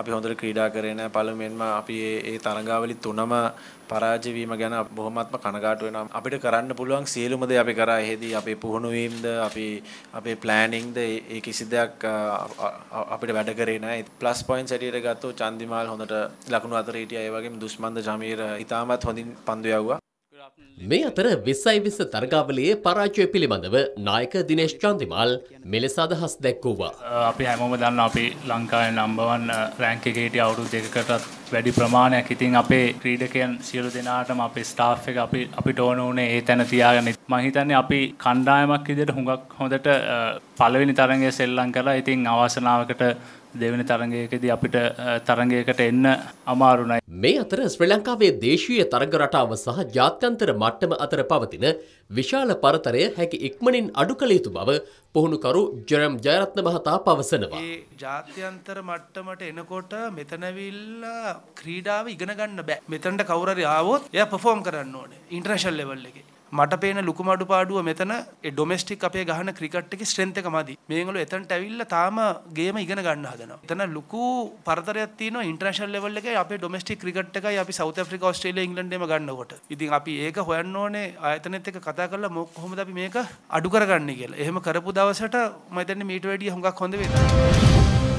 අපි හොඳට ක්‍රීඩා කරේ නැහැ. පළමුවෙන්ම අපි ඒ තරඟාවලි තුනම පරාජය වීම ගැන බොහොමත්ම කනගාටු වෙනවා. අපිට කරන්න පුළුවන් සියලුම දේ අපි කරා. එහෙදී අපේ පුහුණු වීමද, අපි අපේ ප්ලෑනින්ග්ද ඒ කිසි දෙයක් අපිට වැඩ කරේ නැහැ. ප්ලස් පොයින්ට්ස් හැටියට ගත්තොත් චන්දිමාල් හොඳට ලකුණු අතර හිටියා. ඒ වගේම දුෂ්මන්ද ජමීර ඉතාමත් හොඳින් පන්දු යවුවා. මේ අතර විස්සයි විස්ස තරගාවලයේ පරාජය පිළිබඳව නායක දිනේශ් චන්දිමල් මෙලෙස අදහස් දැක්වූවා. අපි හැමෝම දන්න අපි ලංකාවේ නම්බවන් රැංක එකේට අවුරුදු දෙකකටත් වැඩි ප්‍රමාණයක් ඉතින් අපේ ක්‍රීඩකයන් සියලු දෙනාටම අපේ ස්ටාෆ් එක අපි අපිට ඕන උනේ ඒ තැන තියාගෙන මම හිතන්නේ අපි කණ්ඩායමක් විදිහට හුඟක් හොඳට පළවෙනි තරගයේ සෙල්ලම් කරලා ඉතින් අවාසනාවකට දෙවනි තරගයකදී අපිට තරගයකට එන්න අමාරුණයි. මේ අතර ශ්‍රී ලංකාවේ දේශීය තරග රටාව සහ ජාත්‍යන්තර මට්ටම අතර පවතින විශාල පරතරය හැකි ඉක්මනින් අඩු කළ යුතු බව පුහුණුකරු ජරම් ජයරත්න මහතා පවසනවා. ඒ ජාත්‍යන්තර මට්ටමට එනකොට මෙතනවිල්ලා ක්‍රීඩාව ඉගෙන ගන්න බෑ. මෙතනට කවුරු හරි ආවොත් එයා පර්ෆෝම් කරන්න ඕනේ ඉන්ටර්නැෂනල් ලෙවල් එකේ. මට පේන ලොකුම අඩුපාඩුව මෙතන ඒ ඩොමෙස්ටික් අපේ ගහන ක්‍රිකට් එකේ ස්ට්‍රෙන්ත් එක මදි. මේගොල්ලෝ එතනට ඇවිල්ලා තාම ගේම ඉගෙන ගන්න හදනවා. එතන ලොකු පරතරයක් තියෙනවා ඉන්ටර්නැෂනල් ලෙවල් එකේ අපේ ඩොමෙස්ටික් ක්‍රිකට් එකයි අපි සවුත් ඇෆ්‍රිකා ඕස්ට්‍රේලියා ඉංග්ලන්ඩ් එම ගන්නකොට. ඉතින් අපි ඒක හොයන්න ඕනේ ආයතනෙත් එක්ක කතා කරලා මොක කොහොමද අපි මේක අඩු කරගන්නේ කියලා. එහෙම කරපු දවසට මම හිතන්නේ මීට වැඩිය හුඟක් හොඳ වෙනවා.